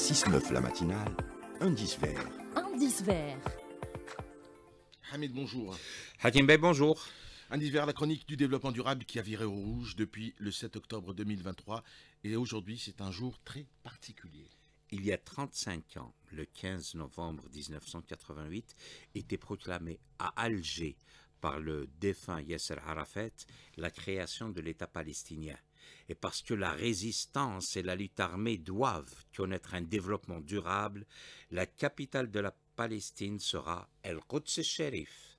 6-9 la matinale, indice vert. Indice vert. Hamid, bonjour. Hakim Bey, bonjour. Indice vert, la chronique du développement durable qui a viré au rouge depuis le 7 octobre 2023. Et aujourd'hui, c'est un jour très particulier. Il y a 35 ans, le 15 novembre 1988, était proclamé à Alger par le défunt Yasser Arafat la création de l'État palestinien. Et parce que la résistance et la lutte armée doivent connaître un développement durable, la capitale de la Palestine sera El Quds sherif